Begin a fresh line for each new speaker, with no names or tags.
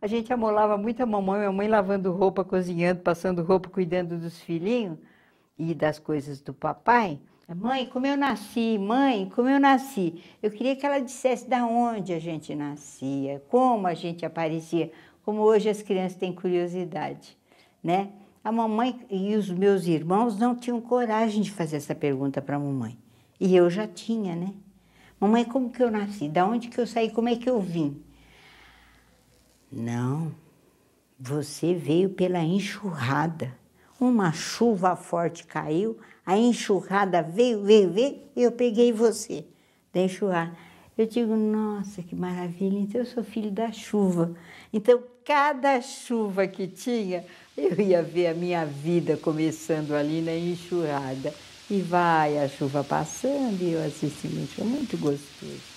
A gente amolava muito a mamãe, a mamãe
lavando roupa, cozinhando, passando roupa, cuidando dos filhinhos e das coisas do papai. Mãe, como eu nasci, mãe, como eu nasci. Eu queria que ela dissesse da onde a gente nascia, como a gente aparecia, como hoje as crianças têm curiosidade, né? A mamãe e os meus irmãos não tinham coragem de fazer essa pergunta para a mamãe. E eu já tinha, né? Mamãe, como que eu nasci? Da onde que eu saí? Como é que eu vim? Não. Você veio pela enxurrada. Uma chuva forte caiu, a enxurrada veio, veio, veio, e eu peguei você da enxurrada. Eu digo, nossa, que maravilha, então eu sou filho da chuva. Então, cada chuva que
tinha, eu ia ver a minha vida começando ali na enxurrada. E vai a chuva passando e eu assistindo, é muito gostoso.